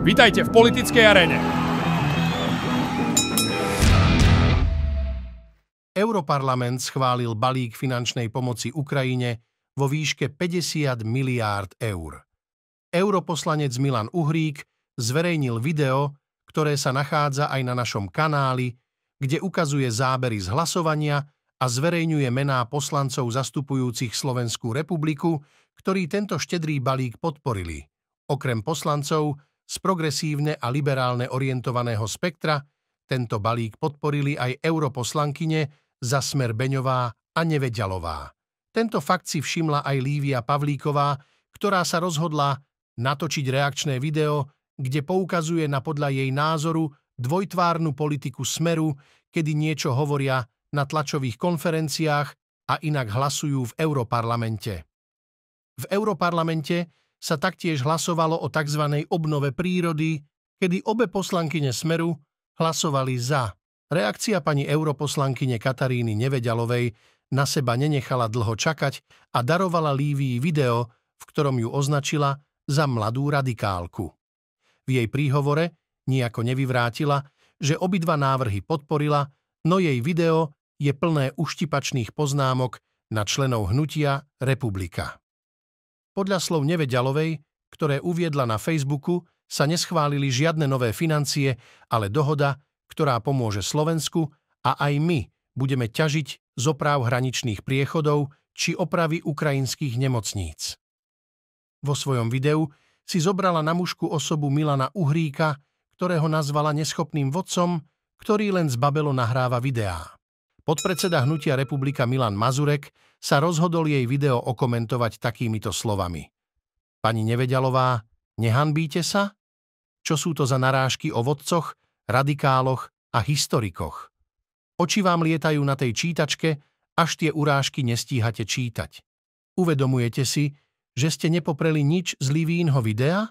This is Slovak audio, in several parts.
Vítajte v politickej arene. Europarlament schválil balík finančnej pomoci Ukrajine vo výške 50 miliárd eur. Europoslanec Milan Uhrík zverejnil video, ktoré sa nachádza aj na našom kanáli, kde ukazuje zábery z hlasovania a zverejňuje mená poslancov zastupujúcich Slovenskú republiku, ktorí tento štedrý balík podporili. Okrem poslancov z progresívne a liberálne orientovaného spektra tento balík podporili aj europoslankyne za smer Beňová a Neveďalová. Tento fakt si všimla aj Lívia Pavlíková, ktorá sa rozhodla natočiť reakčné video, kde poukazuje na podľa jej názoru dvojtvárnu politiku smeru, kedy niečo hovoria na tlačových konferenciách a inak hlasujú v Europarlamente. V Europarlamente sa taktiež hlasovalo o tzv. obnove prírody, kedy obe poslankyne Smeru hlasovali za. Reakcia pani europoslankyne Kataríny Nevedalovej na seba nenechala dlho čakať a darovala Lívii video, v ktorom ju označila za mladú radikálku. V jej príhovore nejako nevyvrátila, že obidva návrhy podporila, no jej video je plné uštipačných poznámok na členov hnutia Republika. Podľa slov Nevedialovej, ktoré uviedla na Facebooku, sa neschválili žiadne nové financie, ale dohoda, ktorá pomôže Slovensku a aj my budeme ťažiť z opráv hraničných priechodov či opravy ukrajinských nemocníc. Vo svojom videu si zobrala na mužku osobu Milana Uhríka, ktorého nazvala neschopným vodcom, ktorý len z Babelo nahráva videá. Podpredseda Hnutia republika Milan Mazurek sa rozhodol jej video okomentovať takýmito slovami. Pani Nevedialová, nehanbíte sa? Čo sú to za narážky o vodcoch, radikáloch a historikoch? Oči vám lietajú na tej čítačke, až tie urážky nestíhate čítať. Uvedomujete si, že ste nepopreli nič z Livínho videa?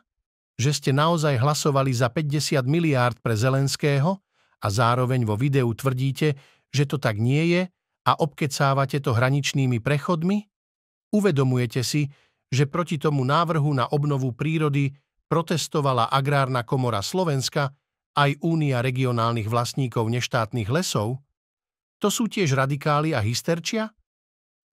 Že ste naozaj hlasovali za 50 miliárd pre Zelenského a zároveň vo videu tvrdíte, že to tak nie je a obkecávate to hraničnými prechodmi? Uvedomujete si, že proti tomu návrhu na obnovu prírody protestovala Agrárna komora Slovenska aj Únia regionálnych vlastníkov neštátnych lesov? To sú tiež radikáli a hysterčia?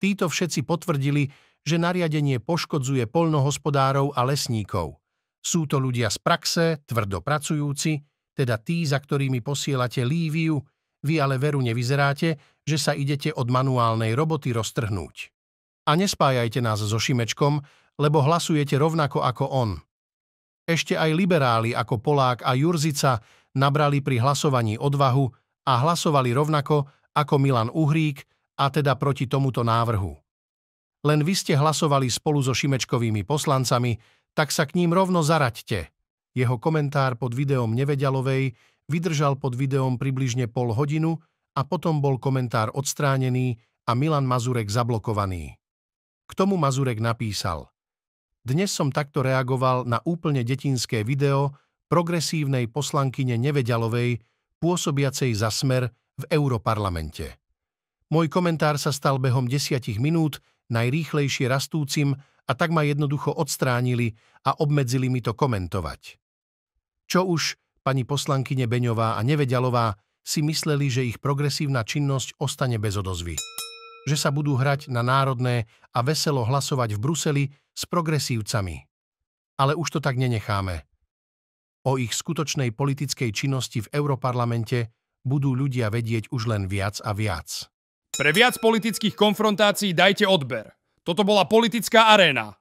Títo všetci potvrdili, že nariadenie poškodzuje polnohospodárov a lesníkov. Sú to ľudia z praxe, tvrdopracujúci, teda tí, za ktorými posielate Líviu, vy ale veru nevyzeráte, že sa idete od manuálnej roboty roztrhnúť. A nespájajte nás so Šimečkom, lebo hlasujete rovnako ako on. Ešte aj liberáli ako Polák a Jurzica nabrali pri hlasovaní odvahu a hlasovali rovnako ako Milan Uhrík, a teda proti tomuto návrhu. Len vy ste hlasovali spolu so Šimečkovými poslancami, tak sa k ním rovno zaraďte. Jeho komentár pod videom Nevedialovej vydržal pod videom približne pol hodinu, a potom bol komentár odstránený a Milan Mazurek zablokovaný. K tomu Mazurek napísal Dnes som takto reagoval na úplne detinské video progresívnej poslankyne Nevedalovej, pôsobiacej za smer v Europarlamente. Môj komentár sa stal behom desiatich minút najrýchlejšie rastúcim a tak ma jednoducho odstránili a obmedzili mi to komentovať. Čo už, pani poslankyne Beňová a Nevedalová, si mysleli, že ich progresívna činnosť ostane bez odozvy. Že sa budú hrať na národné a veselo hlasovať v Bruseli s progresívcami. Ale už to tak nenecháme. O ich skutočnej politickej činnosti v Europarlamente budú ľudia vedieť už len viac a viac. Pre viac politických konfrontácií dajte odber. Toto bola politická aréna.